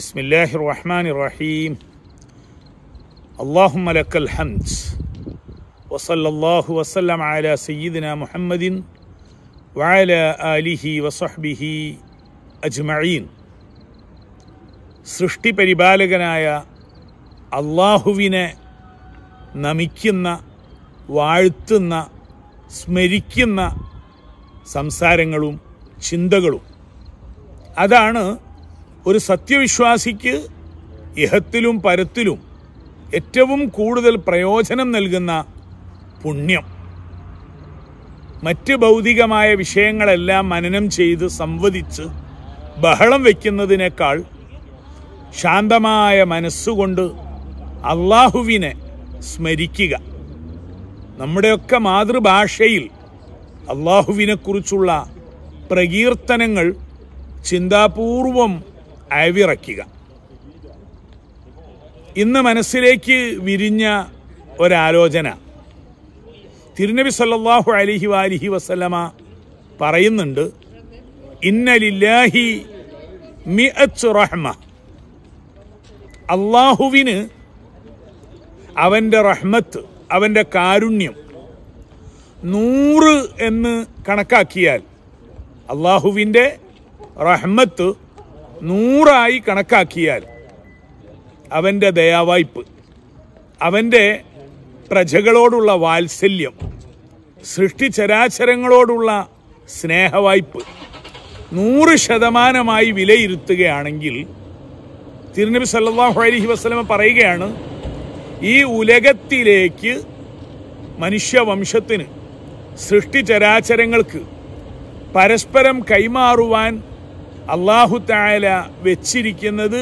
بسم الله الرحمن الرحيم اللهم لك الحمد وصلى الله وسلم على سيدنا محمد وعلى آله وصحبه أجمعين സൃഷ്ടി പരിപാലകനായ അള്ളാഹുവിനെ നമിക്കുന്ന വാഴ്ത്തുന്ന സ്മരിക്കുന്ന സംസാരങ്ങളും ചിന്തകളും അതാണ് ഒരു സത്യവിശ്വാസിക്ക് ഇഹത്തിലും പരത്തിലും ഏറ്റവും കൂടുതൽ പ്രയോജനം നൽകുന്ന പുണ്യം മറ്റ് ഭൗതികമായ വിഷയങ്ങളെല്ലാം മനനം ചെയ്ത് സംവദിച്ച് ബഹളം വയ്ക്കുന്നതിനേക്കാൾ ശാന്തമായ മനസ്സുകൊണ്ട് അള്ളാഹുവിനെ സ്മരിക്കുക നമ്മുടെയൊക്കെ മാതൃഭാഷയിൽ അള്ളാഹുവിനെക്കുറിച്ചുള്ള പ്രകീർത്തനങ്ങൾ ചിന്താപൂർവം അയവിറക്കുക ഇന്ന് മനസ്സിലേക്ക് വിരിഞ്ഞ ഒരാലോചന തിരുനബി സല്ലാഹു അലിഹി വാലിഹി വസ്ലമ പറയുന്നുണ്ട് ഇന്നലില്ലാഹി റഹ്മ അള്ളാഹുവിന് അവൻ്റെ റഹ്മത്ത് അവൻ്റെ കാരുണ്യം നൂറ് എന്ന് കണക്കാക്കിയാൽ അള്ളാഹുവിൻ്റെ റഹ്മത്ത് നൂറായി കണക്കാക്കിയാൽ അവൻ്റെ ദയാവായ്പ് അവൻ്റെ പ്രജകളോടുള്ള വാത്സല്യം സൃഷ്ടിചരാചരങ്ങളോടുള്ള സ്നേഹവായ്പ് നൂറ് ശതമാനമായി വിലയിരുത്തുകയാണെങ്കിൽ തിരുനബി സല്ലാഹു അലഹി വസ്ലമ പറയുകയാണ് ഈ ഉലകത്തിലേക്ക് മനുഷ്യവംശത്തിന് സൃഷ്ടിചരാചരങ്ങൾക്ക് പരസ്പരം കൈമാറുവാൻ അള്ളാഹു താല വെച്ചിരിക്കുന്നത്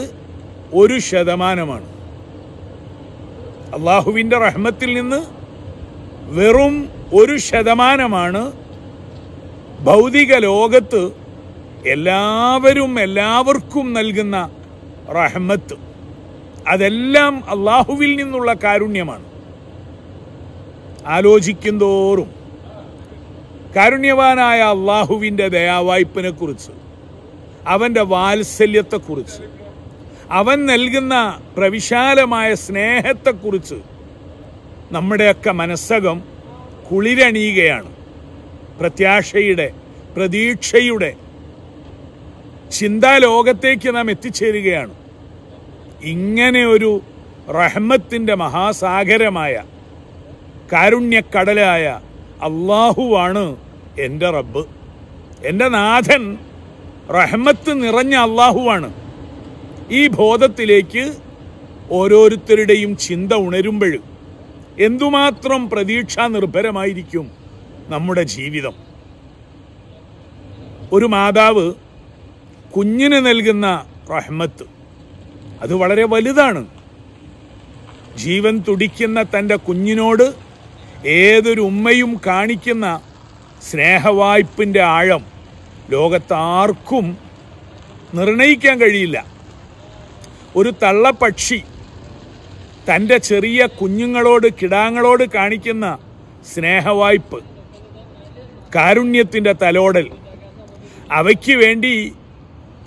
ഒരു ശതമാനമാണ് അള്ളാഹുവിൻ്റെ റഹ്മത്തിൽ നിന്ന് വെറും ഒരു ശതമാനമാണ് ഭൗതിക ലോകത്ത് എല്ലാവരും എല്ലാവർക്കും നൽകുന്ന റഹ്മത്ത് അതെല്ലാം അള്ളാഹുവിൽ നിന്നുള്ള കാരുണ്യമാണ് ആലോചിക്കും തോറും കാരുണ്യവാനായ അള്ളാഹുവിൻ്റെ ദയാവായ്പിനെക്കുറിച്ച് അവൻ്റെ വാത്സല്യത്തെക്കുറിച്ച് അവൻ നൽകുന്ന പ്രവിശാലമായ സ്നേഹത്തെക്കുറിച്ച് നമ്മുടെയൊക്കെ മനസ്സകം കുളിരണിയുകയാണ് പ്രത്യാശയുടെ പ്രതീക്ഷയുടെ ചിന്താലോകത്തേക്ക് നാം എത്തിച്ചേരുകയാണ് ഇങ്ങനെ ഒരു റഹ്മത്തിൻ്റെ മഹാസാഗരമായ കാരുണ്യക്കടലായ അള്ളാഹുവാണ് എൻ്റെ റബ്ബ് എൻ്റെ നാഥൻ റഹ്മത്ത് നിറഞ്ഞ അള്ളാഹുവാണ് ഈ ബോധത്തിലേക്ക് ഓരോരുത്തരുടെയും ചിന്ത ഉണരുമ്പോൾ എന്തുമാത്രം പ്രതീക്ഷാ നിർഭരമായിരിക്കും നമ്മുടെ ജീവിതം ഒരു മാതാവ് കുഞ്ഞിന് നൽകുന്ന റഹ്മത്ത് അത് വളരെ വലുതാണ് ജീവൻ തുടിക്കുന്ന തൻ്റെ കുഞ്ഞിനോട് ഏതൊരു ഉമ്മയും കാണിക്കുന്ന സ്നേഹവായ്പിൻ്റെ ആഴം ലോകത്താർക്കും നിർണയിക്കാൻ കഴിയില്ല ഒരു തള്ളപ്പക്ഷി തൻ്റെ ചെറിയ കുഞ്ഞുങ്ങളോട് കിടാങ്ങളോട് കാണിക്കുന്ന സ്നേഹവായ്പ് കാരുണ്യത്തിൻ്റെ തലോടൽ അവയ്ക്ക് വേണ്ടി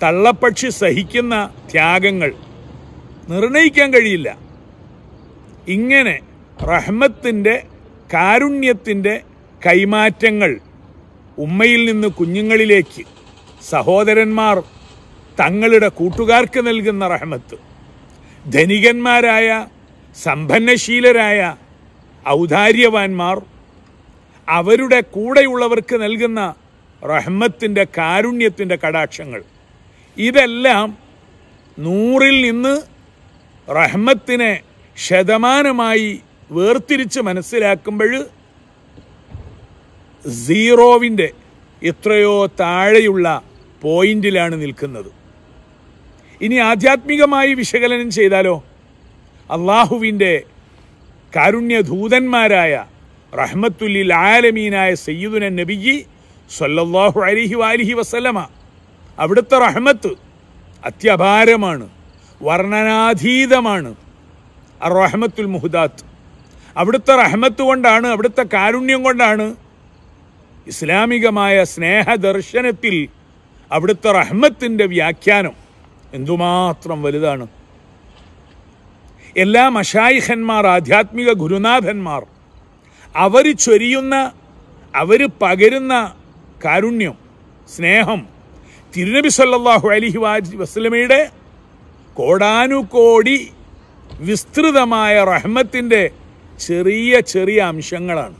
തള്ളപ്പക്ഷി സഹിക്കുന്ന ത്യാഗങ്ങൾ നിർണയിക്കാൻ കഴിയില്ല ഇങ്ങനെ റഹ്മത്തിൻ്റെ കാരുണ്യത്തിൻ്റെ കൈമാറ്റങ്ങൾ ഉമ്മയിൽ നിന്ന് കുഞ്ഞുങ്ങളിലേക്ക് സഹോദരന്മാർ തങ്ങളുടെ കൂട്ടുകാർക്ക് നൽകുന്ന റഹമത്ത് ധനികന്മാരായ സമ്പന്നശീലരായ ഔദാര്യവാന്മാർ അവരുടെ കൂടെയുള്ളവർക്ക് നൽകുന്ന റഹ്മത്തിൻ്റെ കാരുണ്യത്തിൻ്റെ കടാക്ഷങ്ങൾ ഇതെല്ലാം നൂറിൽ നിന്ന് റഹ്മത്തിനെ ശതമാനമായി വേർതിരിച്ച് മനസ്സിലാക്കുമ്പോൾ സീറോവിൻ്റെ എത്രയോ താഴെയുള്ള പോയിന്റിലാണ് നിൽക്കുന്നത് ഇനി ആധ്യാത്മികമായി വിശകലനം ചെയ്താലോ അള്ളാഹുവിൻ്റെ കാരുണ്യധൂതന്മാരായ റഹ്മത്തുല്ലിൽ ആലമീനായ സയ്യിദുനൻ നബിജി സല്ലല്ലാഹു അലിഹി വാലിഹി വസല്ലമ അവിടുത്തെ റഹ്മത്ത് അത്യപാരമാണ് വർണ്ണനാധീതമാണ് റഹ്മത്തുൽ മുഹദാത്ത് അവിടുത്തെ റഹ്മത്ത് കൊണ്ടാണ് അവിടുത്തെ കാരുണ്യം കൊണ്ടാണ് ഇസ്ലാമികമായ സ്നേഹദർശനത്തിൽ അവിടുത്തെ റഹ്മത്തിൻ്റെ വ്യാഖ്യാനം എന്തുമാത്രം വലുതാണ് എല്ലാ മഷായിഹന്മാർ ആധ്യാത്മിക ഗുരുനാഥന്മാർ അവർ ചൊരിയുന്ന അവർ പകരുന്ന കാരുണ്യം സ്നേഹം തിരുനബി സല്ലാഹു അലിഹി വാജി വസ്ലമയുടെ കോടാനുകോടി വിസ്തൃതമായ റഹ്മത്തിൻ്റെ ചെറിയ ചെറിയ അംശങ്ങളാണ്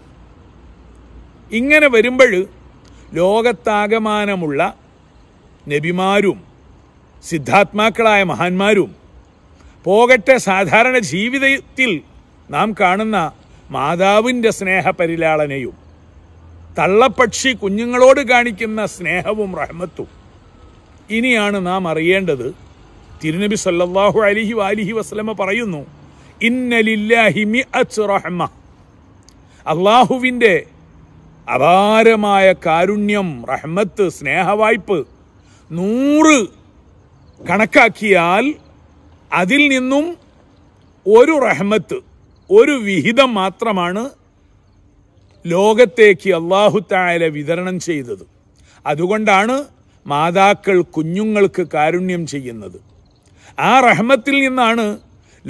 ഇങ്ങനെ വരുമ്പോൾ ലോകത്താകമാനമുള്ള നബിമാരും സിദ്ധാത്മാക്കളായ മഹാന്മാരും പോകട്ടെ സാധാരണ ജീവിതത്തിൽ നാം കാണുന്ന മാതാവിൻ്റെ സ്നേഹപരിലാളനയും തള്ളപ്പക്ഷി കുഞ്ഞുങ്ങളോട് കാണിക്കുന്ന സ്നേഹവും റഹ്മത്തും ഇനിയാണ് നാം അറിയേണ്ടത് തിരുനബി സല്ലാഹു അലിഹി വാലിഹി വസ്ലമ പറയുന്നു ഇന്നലില്ലാഹിമി അച്ച് റഹ്മ അള്ളാഹുവിൻ്റെ അപാരമായ കാരുണ്യം റഹ്മത്ത് സ്നേഹവായ്പ് നൂറ് കണക്കാക്കിയാൽ അതിൽ നിന്നും ഒരു റഹ്മത്ത് ഒരു വിഹിതം മാത്രമാണ് ലോകത്തേക്ക് താല വിതരണം ചെയ്തത് അതുകൊണ്ടാണ് മാതാക്കൾ കുഞ്ഞുങ്ങൾക്ക് കാരുണ്യം ചെയ്യുന്നത് ആ റഹ്മത്തിൽ നിന്നാണ്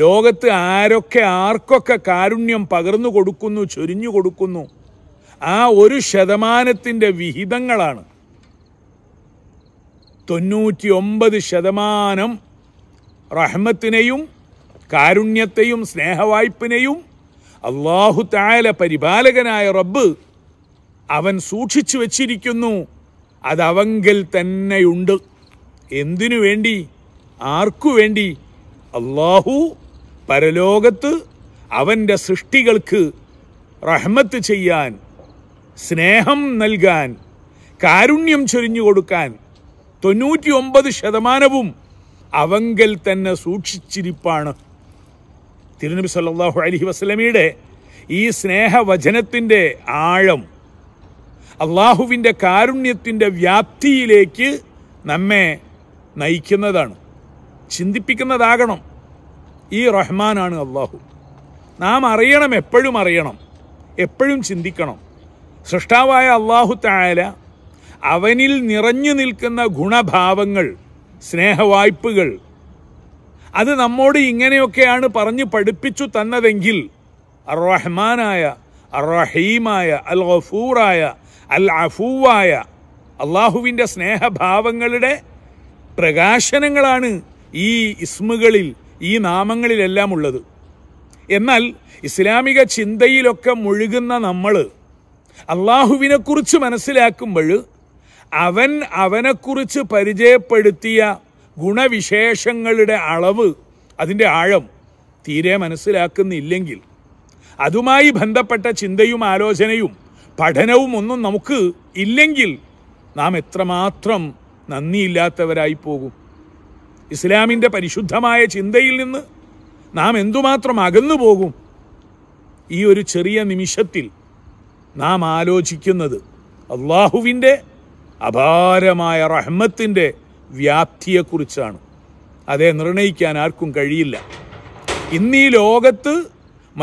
ലോകത്ത് ആരൊക്കെ ആർക്കൊക്കെ കാരുണ്യം പകർന്നു കൊടുക്കുന്നു ചൊരിഞ്ഞു കൊടുക്കുന്നു ആ ഒരു ശതമാനത്തിൻ്റെ വിഹിതങ്ങളാണ് തൊണ്ണൂറ്റി ഒമ്പത് ശതമാനം റഹ്മത്തിനെയും കാരുണ്യത്തെയും സ്നേഹവായ്പിനെയും അള്ളാഹു താല പരിപാലകനായ റബ്ബ് അവൻ സൂക്ഷിച്ചു വച്ചിരിക്കുന്നു അതവങ്കൽ തന്നെയുണ്ട് എന്തിനു വേണ്ടി ആർക്കു വേണ്ടി അള്ളാഹു പരലോകത്ത് അവൻ്റെ സൃഷ്ടികൾക്ക് റഹ്മത്ത് ചെയ്യാൻ സ്നേഹം നൽകാൻ കാരുണ്യം ചൊരിഞ്ഞു കൊടുക്കാൻ തൊണ്ണൂറ്റി ഒമ്പത് ശതമാനവും അവങ്കൽ തന്നെ സൂക്ഷിച്ചിരിപ്പാണ് തിരുനബി സല്ലാഹു അലഹി വസ്ലമിയുടെ ഈ സ്നേഹവചനത്തിൻ്റെ ആഴം അള്ളാഹുവിൻ്റെ കാരുണ്യത്തിൻ്റെ വ്യാപ്തിയിലേക്ക് നമ്മെ നയിക്കുന്നതാണ് ചിന്തിപ്പിക്കുന്നതാകണം ഈ റഹ്മാനാണ് അള്ളാഹു നാം അറിയണം എപ്പോഴും അറിയണം എപ്പോഴും ചിന്തിക്കണം സൃഷ്ടാവായ അള്ളാഹു താല അവനിൽ നിറഞ്ഞു നിൽക്കുന്ന ഗുണഭാവങ്ങൾ സ്നേഹവായ്പകൾ അത് നമ്മോട് ഇങ്ങനെയൊക്കെയാണ് പറഞ്ഞ് പഠിപ്പിച്ചു തന്നതെങ്കിൽ അറഹ്മാനായ അറഹീമായ അൽ ഗഫൂറായ അൽ അഫൂവായ അള്ളാഹുവിൻ്റെ സ്നേഹഭാവങ്ങളുടെ പ്രകാശനങ്ങളാണ് ഈ ഇസ്മുകളിൽ ഈ നാമങ്ങളിലെല്ലാം ഉള്ളത് എന്നാൽ ഇസ്ലാമിക ചിന്തയിലൊക്കെ മുഴുകുന്ന നമ്മൾ കുറിച്ച് മനസ്സിലാക്കുമ്പോൾ അവൻ അവനെക്കുറിച്ച് പരിചയപ്പെടുത്തിയ ഗുണവിശേഷങ്ങളുടെ അളവ് അതിൻ്റെ ആഴം തീരെ മനസ്സിലാക്കുന്നില്ലെങ്കിൽ അതുമായി ബന്ധപ്പെട്ട ചിന്തയും ആലോചനയും പഠനവും ഒന്നും നമുക്ക് ഇല്ലെങ്കിൽ നാം എത്രമാത്രം നന്ദിയില്ലാത്തവരായി പോകും ഇസ്ലാമിൻ്റെ പരിശുദ്ധമായ ചിന്തയിൽ നിന്ന് നാം എന്തുമാത്രം അകന്നു പോകും ഈ ഒരു ചെറിയ നിമിഷത്തിൽ നാം ആലോചിക്കുന്നത് അള്ളാഹുവിൻ്റെ അപാരമായ റഹ്മത്തിൻ്റെ വ്യാപ്തിയെക്കുറിച്ചാണ് അതെ നിർണയിക്കാൻ ആർക്കും കഴിയില്ല ഇന്നീ ലോകത്ത്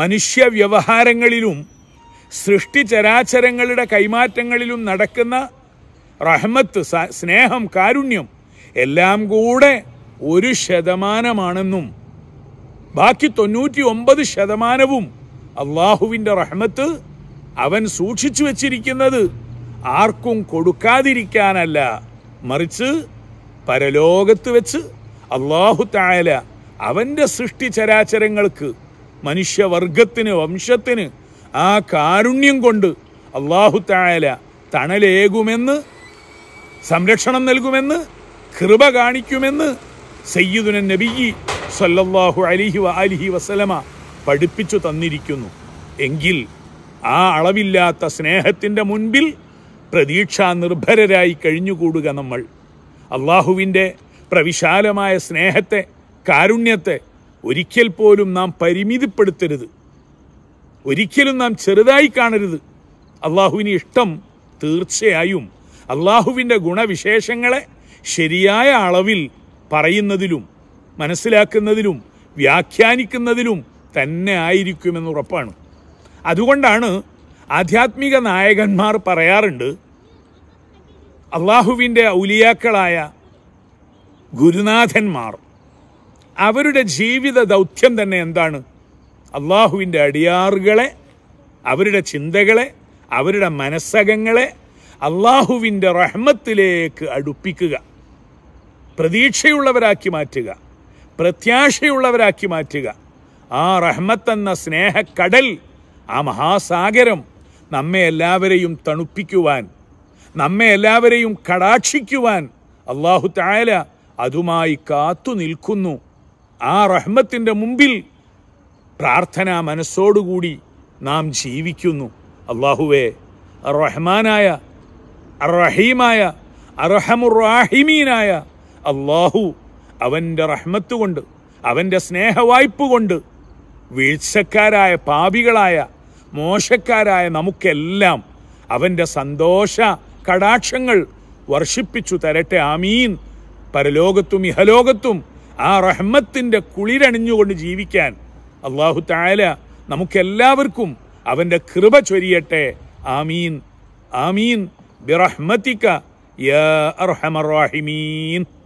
മനുഷ്യ വ്യവഹാരങ്ങളിലും സൃഷ്ടിചരാചരങ്ങളുടെ കൈമാറ്റങ്ങളിലും നടക്കുന്ന റഹ്മത്ത് സ്നേഹം കാരുണ്യം എല്ലാം കൂടെ ഒരു ശതമാനമാണെന്നും ബാക്കി തൊണ്ണൂറ്റി ഒമ്പത് ശതമാനവും അള്ളാഹുവിൻ്റെ റഹ്മത്ത് അവൻ സൂക്ഷിച്ചു വച്ചിരിക്കുന്നത് ആർക്കും കൊടുക്കാതിരിക്കാനല്ല മറിച്ച് പരലോകത്ത് വെച്ച് അള്ളാഹു തായാല അവൻ്റെ സൃഷ്ടി ചരാചരങ്ങൾക്ക് മനുഷ്യവർഗത്തിന് വംശത്തിന് ആ കാരുണ്യം കൊണ്ട് അള്ളാഹു തായാല തണലേകുമെന്ന് സംരക്ഷണം നൽകുമെന്ന് കൃപ കാണിക്കുമെന്ന് സയ്യിദുന നബിയി സല്ലല്ലാഹു അലിഹി വ അലിഹി വസലമ പഠിപ്പിച്ചു തന്നിരിക്കുന്നു എങ്കിൽ ആ അളവില്ലാത്ത സ്നേഹത്തിൻ്റെ മുൻപിൽ പ്രതീക്ഷാ നിർഭരരായി കഴിഞ്ഞുകൂടുക നമ്മൾ അള്ളാഹുവിൻ്റെ പ്രവിശാലമായ സ്നേഹത്തെ കാരുണ്യത്തെ ഒരിക്കൽ പോലും നാം പരിമിതിപ്പെടുത്തരുത് ഒരിക്കലും നാം ചെറുതായി കാണരുത് അള്ളാഹുവിന് ഇഷ്ടം തീർച്ചയായും അള്ളാഹുവിൻ്റെ ഗുണവിശേഷങ്ങളെ ശരിയായ അളവിൽ പറയുന്നതിലും മനസ്സിലാക്കുന്നതിലും വ്യാഖ്യാനിക്കുന്നതിലും തന്നെ ആയിരിക്കുമെന്ന് ഉറപ്പാണ് അതുകൊണ്ടാണ് ആധ്യാത്മിക നായകന്മാർ പറയാറുണ്ട് അള്ളാഹുവിൻ്റെ ഔലിയാക്കളായ ഗുരുനാഥന്മാർ അവരുടെ ജീവിത ദൗത്യം തന്നെ എന്താണ് അള്ളാഹുവിൻ്റെ അടിയാറുകളെ അവരുടെ ചിന്തകളെ അവരുടെ മനസ്സകങ്ങളെ അള്ളാഹുവിൻ്റെ റഹ്മത്തിലേക്ക് അടുപ്പിക്കുക പ്രതീക്ഷയുള്ളവരാക്കി മാറ്റുക പ്രത്യാശയുള്ളവരാക്കി മാറ്റുക ആ റഹ്മത്തെന്ന സ്നേഹക്കടൽ ആ മഹാസാഗരം നമ്മെ എല്ലാവരെയും തണുപ്പിക്കുവാൻ നമ്മെ എല്ലാവരെയും കടാക്ഷിക്കുവാൻ അള്ളാഹു താല അതുമായി കാത്തു നിൽക്കുന്നു ആ റഹ്മത്തിൻ്റെ മുമ്പിൽ പ്രാർത്ഥനാ മനസ്സോടുകൂടി നാം ജീവിക്കുന്നു അള്ളാഹുവേ റഹ്മാനായ റഹീമായ അറഹമുറാഹിമീനായ അള്ളാഹു അവൻ്റെ റഹ്മത്ത് കൊണ്ട് അവൻ്റെ സ്നേഹവായ്പ കൊണ്ട് വീഴ്ചക്കാരായ പാപികളായ മോശക്കാരായ നമുക്കെല്ലാം അവൻ്റെ സന്തോഷ കടാക്ഷങ്ങൾ വർഷിപ്പിച്ചു തരട്ടെ ആമീൻ പരലോകത്തും ഇഹലോകത്തും ആ റഹ്മത്തിൻ്റെ കുളിരണിഞ്ഞുകൊണ്ട് ജീവിക്കാൻ അള്ളാഹു താല നമുക്കെല്ലാവർക്കും അവൻ്റെ കൃപ ചൊരിയട്ടെ ആമീൻ ആമീൻ ബിറഹ്മത്തിക്ക യാ അർഹമർ